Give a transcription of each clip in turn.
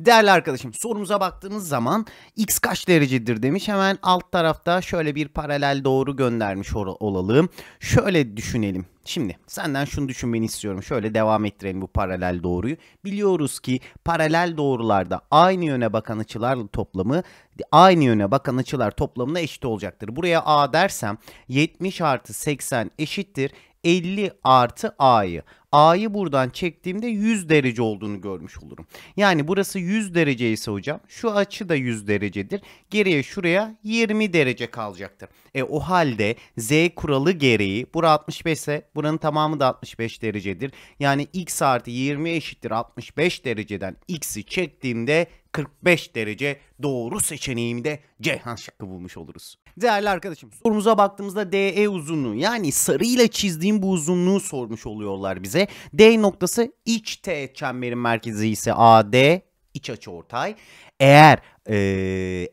Değerli arkadaşım sorumuza baktığımız zaman x kaç derecedir demiş. Hemen alt tarafta şöyle bir paralel doğru göndermiş olalım. Şöyle düşünelim. Şimdi senden şunu düşünmeni istiyorum. Şöyle devam ettirelim bu paralel doğruyu. Biliyoruz ki paralel doğrularda aynı yöne bakan açılar toplamı aynı yöne bakan açılar toplamına eşit olacaktır. Buraya a dersem 70 artı 80 eşittir 50 artı a'yı. A'yı buradan çektiğimde 100 derece olduğunu görmüş olurum. Yani burası 100 derece ise hocam şu açı da 100 derecedir. Geriye şuraya 20 derece kalacaktır. E o halde Z kuralı gereği bura 65 ise buranın tamamı da 65 derecedir. Yani x artı 20 eşittir 65 dereceden x'i çektiğimde 45 derece doğru seçeneğimde Ceyhan şıkkı bulmuş oluruz değerli arkadaşım. Sorumuza baktığımızda DE uzunluğu yani sarıyla çizdiğim bu uzunluğu sormuş oluyorlar bize. D noktası iç teğet çemberin merkezi ise AD iç açı ortay. Eğer e,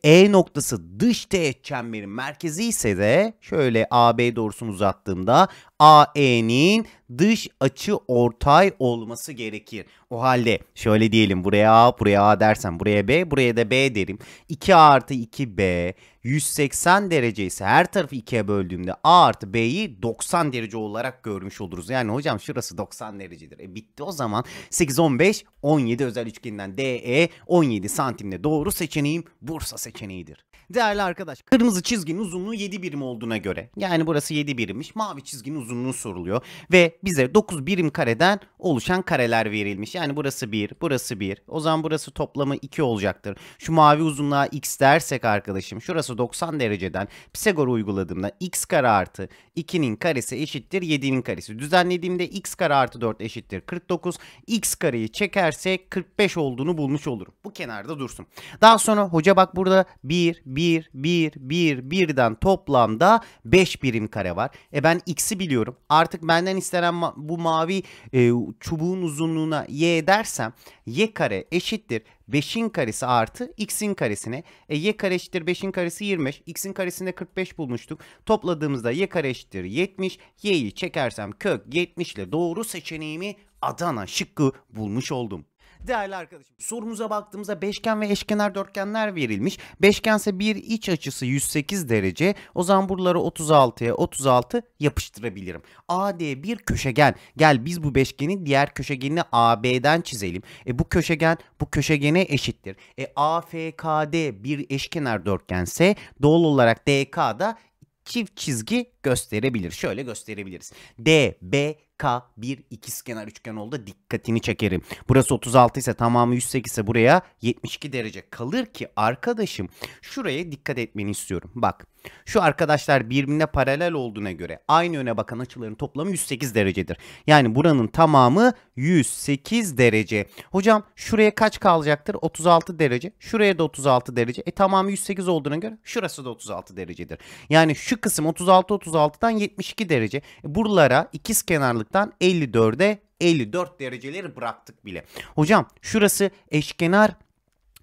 e noktası dış teğet çemberin merkezi ise de şöyle AB doğrusunu uzattığımda AE'nin dış açı ortay olması gerekir. O halde şöyle diyelim buraya A buraya A dersen buraya B buraya da B derim. 2A artı 2B 180 derece ise her tarafı 2'ye böldüğümde A artı B'yi 90 derece olarak görmüş oluruz. Yani hocam şurası 90 derecedir. E bitti o zaman 8 15 17 özel üçgeninden DE 17 santimde seçeneğinde doğru seçeneğim Bursa seçeneğidir. Değerli arkadaş kırmızı çizginin uzunluğu 7 birim olduğuna göre yani burası 7 birimmiş mavi çizginin uzunluğu soruluyor ve bize 9 birim kareden oluşan kareler verilmiş. Yani burası 1 burası 1 o zaman burası toplamı 2 olacaktır. Şu mavi uzunluğa x dersek arkadaşım şurası 90 dereceden Pisagor uyguladığımda x kare artı 2'nin karesi eşittir 7'nin karesi. Düzenlediğimde x kare artı 4 eşittir 49 x kareyi çekersek 45 olduğunu bulmuş olurum. Bu kenarda dursun lazım. Daha sonra hoca bak burada 1, 1, 1, 1, 1'den toplamda 5 birim kare var. E ben x'i biliyorum. Artık benden istenen bu mavi e, çubuğun uzunluğuna y dersem y kare eşittir 5'in karesi artı x'in karesine. E y kare eşittir 5'in karesi 25. x'in karesinde 45 bulmuştuk. Topladığımızda y kare eşittir 70. y'yi çekersem kök 70 ile doğru seçeneğimi Adana şıkkı bulmuş oldum. Değerli arkadaşım sorumuza baktığımızda beşgen ve eşkenar dörtgenler verilmiş. Beşgense bir iç açısı 108 derece. O zaman buraları 36'ya 36 yapıştırabilirim. AD bir köşegen. Gel biz bu beşgenin diğer köşegenini AB'den çizelim. E bu köşegen bu köşegene eşittir. E AFKD bir eşkenar dörtgense doğal olarak DK'da çift çizgi gösterebilir. Şöyle gösterebiliriz. D, B, K bir ikizkenar üçgen oldu. Dikkatini çekerim. Burası 36 ise tamamı 108 ise buraya 72 derece kalır ki arkadaşım şuraya dikkat etmeni istiyorum. Bak şu arkadaşlar birbirine paralel olduğuna göre aynı yöne bakan açıların toplamı 108 derecedir. Yani buranın tamamı 108 derece. Hocam şuraya kaç kalacaktır? 36 derece. Şuraya da 36 derece. E tamamı 108 olduğuna göre şurası da 36 derecedir. Yani şu kısım 36 36'dan 72 derece. E buralara ikiz kenarlıktan 54'e 54 dereceleri bıraktık bile. Hocam şurası eşkenar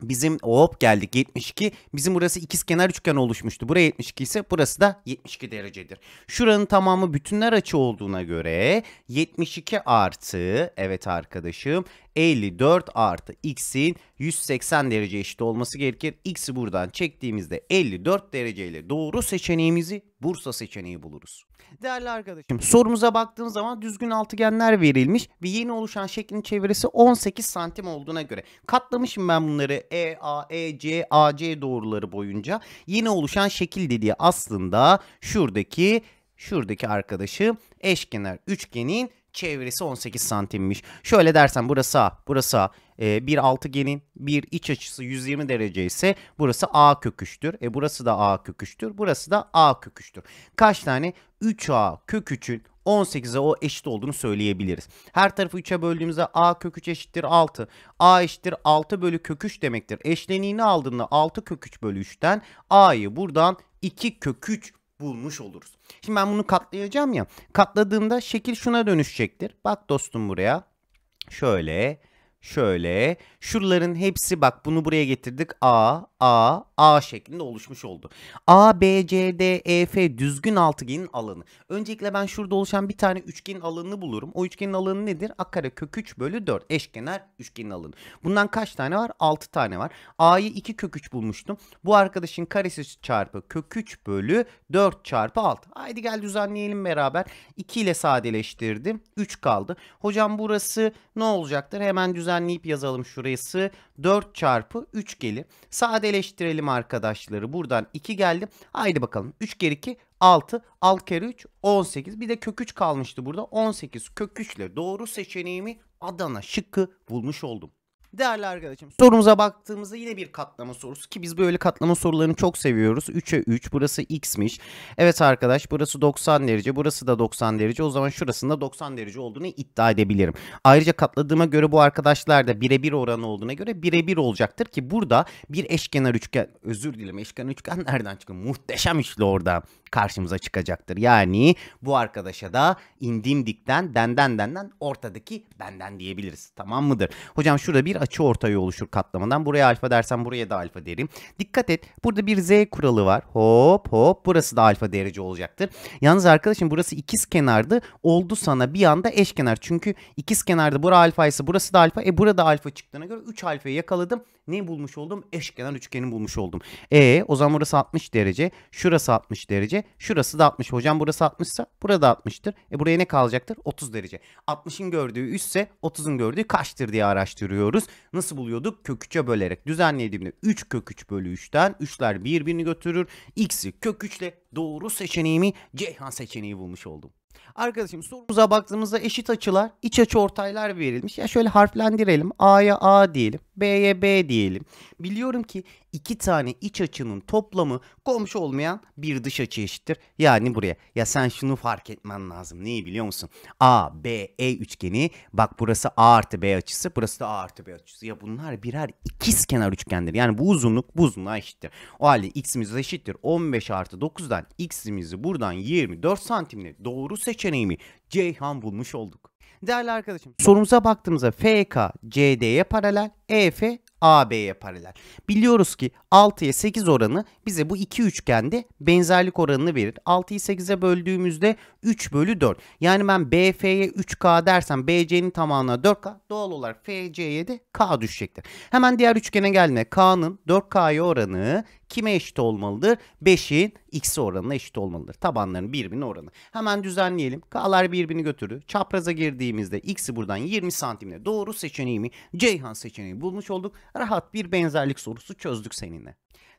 Bizim hop geldik 72. Bizim burası ikiz kenar üçgen oluşmuştu. Buraya 72 ise burası da 72 derecedir. Şuranın tamamı bütünler açı olduğuna göre 72 artı evet arkadaşım 54 artı x'in 180 derece eşit olması gerekir. X'i buradan çektiğimizde 54 dereceyle doğru seçeneğimizi Bursa seçeneği buluruz. Değerli arkadaşım sorumuza baktığım zaman düzgün altıgenler verilmiş ve yeni oluşan şeklin çevresi 18 santim olduğuna göre katlamışım ben bunları E, A, E, C, A, C doğruları boyunca yeni oluşan şekil dediği aslında şuradaki şuradaki arkadaşı eşkenar üçgenin çevresi 18 santimmiş. Şöyle dersen burası A, burası A. E, bir altıgenin bir iç açısı 120 derece ise burası A köküçtür. E burası da A köküçtür. Burası da A köküçtür. Kaç tane? 3A köküçün 18'e o eşit olduğunu söyleyebiliriz. Her tarafı 3'e böldüğümüzde a köküç eşittir 6. a eşittir 6 bölü köküç demektir. Eşleniğini aldığında 6 köküç bölü 3'ten a'yı buradan 2 köküç bulmuş oluruz. Şimdi ben bunu katlayacağım ya. Katladığımda şekil şuna dönüşecektir. Bak dostum buraya. Şöyle Şöyle şuraların hepsi bak bunu buraya getirdik. A, A, A şeklinde oluşmuş oldu. A, B, C, D, E, F düzgün altıgenin alanı. Öncelikle ben şurada oluşan bir tane üçgenin alanını bulurum. O üçgenin alanı nedir? A kare kök 3 bölü 4 eşkenar üçgenin alanı. Bundan kaç tane var? 6 tane var. A'yı 2 kök 3 bulmuştum. Bu arkadaşın karesi çarpı kök 3 bölü 4 çarpı 6. Haydi gel düzenleyelim beraber. 2 ile sadeleştirdim. 3 kaldı. Hocam burası ne olacaktır? Hemen düzenleyelim düzenleyip yazalım şurası. 4 çarpı 3 geli. Sadeleştirelim arkadaşları. Buradan 2 geldi. Haydi bakalım. 3 kere 2 6. 6 kere 3 18. Bir de kök 3 kalmıştı burada. 18 kök 3 ile doğru seçeneğimi Adana şıkkı bulmuş oldum. Değerli arkadaşım sorumuza baktığımızda yine bir katlama sorusu ki biz böyle katlama sorularını çok seviyoruz. 3'e 3 burası x'miş. Evet arkadaş burası 90 derece burası da 90 derece o zaman şurasında 90 derece olduğunu iddia edebilirim. Ayrıca katladığıma göre bu arkadaşlar da birebir oranı olduğuna göre birebir olacaktır ki burada bir eşkenar üçgen özür dilerim eşkenar üçgen nereden çıkıyor muhteşem işte orada karşımıza çıkacaktır. Yani bu arkadaşa da indim dikten denden denden ortadaki benden diyebiliriz. Tamam mıdır? Hocam şurada bir açı ortayı oluşur katlamadan. Buraya alfa dersen buraya da alfa derim. Dikkat et. Burada bir z kuralı var. Hop hop. Burası da alfa derece olacaktır. Yalnız arkadaşım burası ikiz kenardı. Oldu sana bir anda eşkenar. Çünkü ikiz kenardı. bura alfa ise burası da alfa. E burada alfa çıktığına göre 3 alfayı yakaladım. Ne bulmuş oldum? Eşkenar üçgeni bulmuş oldum. E o zaman burası 60 derece. Şurası 60 derece. Şurası da 60. Hocam burası 60 ise burada 60'tır. E buraya ne kalacaktır? 30 derece. 60'ın gördüğü üstse 30'un gördüğü kaçtır diye araştırıyoruz. Nasıl buluyorduk? Kök 3'e bölerek. Düzenlediğimde 3 kök 3 bölü 3'ten 3'ler birbirini götürür. X'i kök 3 ile doğru seçeneğimi Ceyhan seçeneği bulmuş oldum. Arkadaşım sorumuza baktığımızda eşit açılar, iç açı ortaylar verilmiş. Ya şöyle harflendirelim. A'ya A diyelim, B'ye B diyelim. Biliyorum ki iki tane iç açının toplamı komşu olmayan bir dış açı eşittir. Yani buraya. Ya sen şunu fark etmen lazım. Neyi biliyor musun? A, B, E üçgeni. Bak burası A artı B açısı, burası da A artı B açısı. Ya bunlar birer ikiz kenar üçgendir. Yani bu uzunluk bu uzunluğa eşittir. O halde x'imiz eşittir. 15 artı 9'dan yüzden x'imizi buradan 24 santimle doğru seçeneğimi Ceyhan bulmuş olduk. Değerli arkadaşım sorumuza baktığımızda FK CD'ye paralel, EF AB'ye paralel. Biliyoruz ki 6'ya 8 oranı bize bu iki üçgende benzerlik oranını verir. 6'yı 8'e böldüğümüzde 3 bölü 4. Yani ben BF'ye 3K dersem BC'nin tamamına 4K doğal olarak FC'ye de K düşecektir. Hemen diğer üçgene gelme. K'nın 4K'ya oranı kime eşit olmalıdır? 5'in x oranına eşit olmalıdır. Tabanların birbirinin oranı. Hemen düzenleyelim. K'lar birbirini götürür. Çapraza girdiğimizde x'i buradan 20 santimle doğru seçeneği mi? Ceyhan seçeneği bulmuş olduk. Rahat bir benzerlik sorusu çözdük seninle.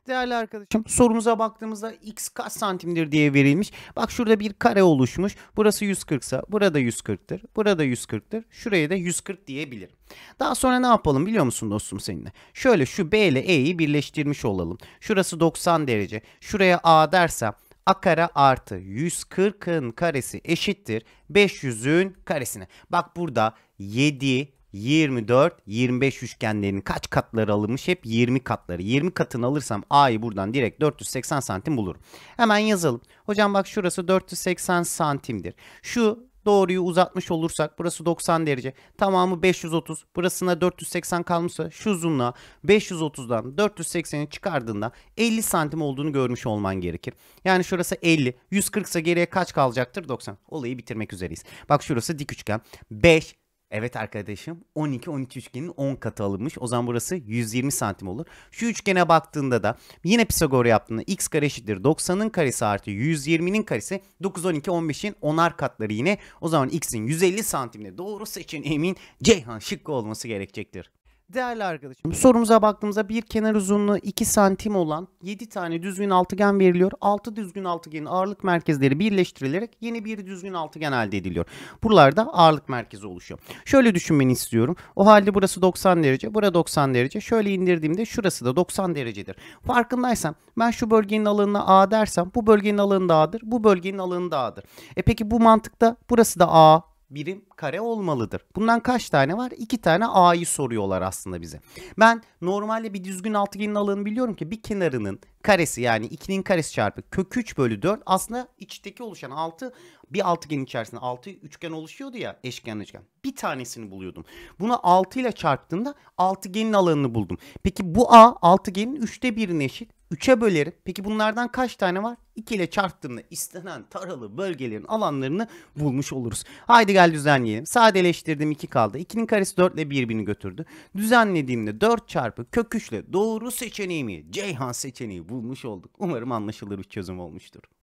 Değerli arkadaşım sorumuza baktığımızda x kaç santimdir diye verilmiş. Bak şurada bir kare oluşmuş. Burası 140 ise burada 140'tır. Burada 140'tır. Şuraya da 140 diyebilirim. Daha sonra ne yapalım biliyor musun dostum seninle? Şöyle şu B ile E'yi birleştirmiş olalım. Şurası 90 derece. Şuraya A dersem a kare artı 140'ın karesi eşittir 500'ün karesine. Bak burada 7 24, 25 üçgenlerin kaç katları alınmış? Hep 20 katları. 20 katını alırsam A'yı buradan direkt 480 santim bulurum. Hemen yazalım. Hocam bak şurası 480 santimdir. Şu doğruyu uzatmış olursak burası 90 derece. Tamamı 530. Burasına 480 kalmışsa şu uzunluğa 530'dan 480'i çıkardığında 50 santim olduğunu görmüş olman gerekir. Yani şurası 50. 140 ise geriye kaç kalacaktır? 90. Olayı bitirmek üzereyiz. Bak şurası dik üçgen. 5, Evet arkadaşım 12 13 üçgenin 10 katı alınmış. O zaman burası 120 santim olur. Şu üçgene baktığında da yine Pisagor yaptığında x kare eşittir 90'ın karesi artı 120'nin karesi 9, 12, 15'in 10'ar katları yine. O zaman x'in 150 santimde doğru seçeneğimin Ceyhan şıkkı olması gerekecektir. Değerli arkadaşım sorumuza baktığımızda bir kenar uzunluğu 2 santim olan 7 tane düzgün altıgen veriliyor. 6 düzgün altıgenin ağırlık merkezleri birleştirilerek yeni bir düzgün altıgen elde ediliyor. Buralarda ağırlık merkezi oluşuyor. Şöyle düşünmeni istiyorum. O halde burası 90 derece, bura 90 derece. Şöyle indirdiğimde şurası da 90 derecedir. Farkındaysam, ben şu bölgenin alanına A dersem bu bölgenin alanı da A'dır, bu bölgenin alanı da A'dır. E peki bu mantıkta burası da A, birim kare olmalıdır. Bundan kaç tane var? İki tane a'yı soruyorlar aslında bize. Ben normalde bir düzgün altıgenin alanını biliyorum ki bir kenarının karesi yani 2'nin karesi çarpı kök 3 bölü 4 aslında içteki oluşan 6 bir altıgenin içerisinde 6 üçgen oluşuyordu ya eşkenar üçgen. Bir tanesini buluyordum. Buna 6 ile çarptığımda altıgenin alanını buldum. Peki bu a altıgenin 3'te 1'ine eşit. 3'e bölerim. Peki bunlardan kaç tane var? 2 ile çarptığımda istenen taralı bölgelerin alanlarını bulmuş oluruz. Haydi gel düzenleyelim. Sadeleştirdim 2 kaldı. 2'nin karesi 4 ile birbirini götürdü. Düzenlediğimde 4 çarpı kök 3 doğru seçeneğimi Ceyhan seçeneği bulmuş olduk. Umarım anlaşılır bir çözüm olmuştur.